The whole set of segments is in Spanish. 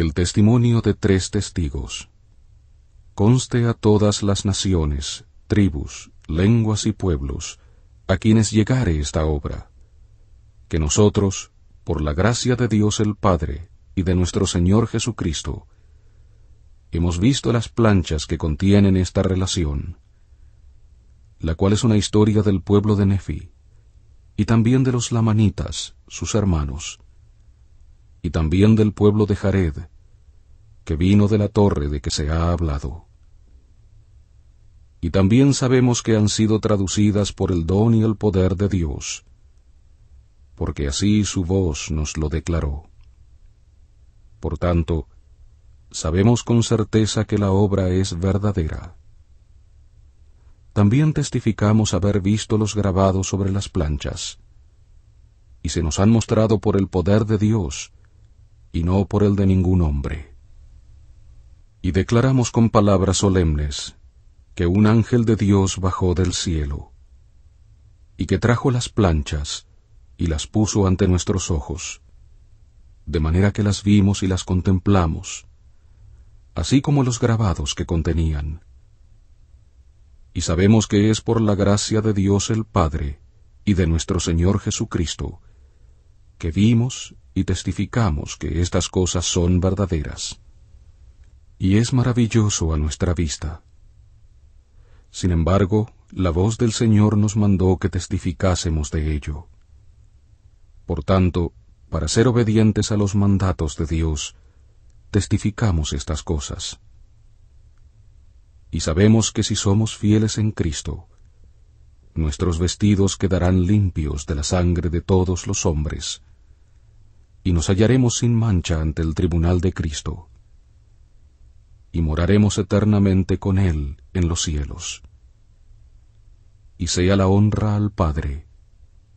el testimonio de tres testigos. Conste a todas las naciones, tribus, lenguas y pueblos, a quienes llegare esta obra, que nosotros, por la gracia de Dios el Padre y de nuestro Señor Jesucristo, hemos visto las planchas que contienen esta relación, la cual es una historia del pueblo de Nefi, y también de los lamanitas, sus hermanos, y también del pueblo de Jared, que vino de la torre de que se ha hablado. Y también sabemos que han sido traducidas por el don y el poder de Dios, porque así su voz nos lo declaró. Por tanto, sabemos con certeza que la obra es verdadera. También testificamos haber visto los grabados sobre las planchas, y se nos han mostrado por el poder de Dios, y no por el de ningún hombre y declaramos con palabras solemnes que un ángel de Dios bajó del cielo, y que trajo las planchas y las puso ante nuestros ojos, de manera que las vimos y las contemplamos, así como los grabados que contenían. Y sabemos que es por la gracia de Dios el Padre y de nuestro Señor Jesucristo, que vimos y testificamos que estas cosas son verdaderas y es maravilloso a nuestra vista. Sin embargo, la voz del Señor nos mandó que testificásemos de ello. Por tanto, para ser obedientes a los mandatos de Dios, testificamos estas cosas. Y sabemos que si somos fieles en Cristo, nuestros vestidos quedarán limpios de la sangre de todos los hombres, y nos hallaremos sin mancha ante el tribunal de Cristo y moraremos eternamente con Él en los cielos. Y sea la honra al Padre,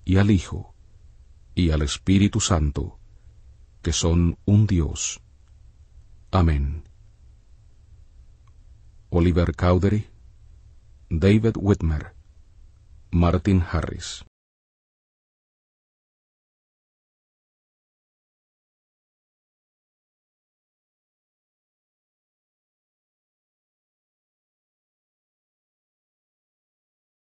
y al Hijo, y al Espíritu Santo, que son un Dios. Amén. Oliver Cowdery, David Whitmer, Martin Harris.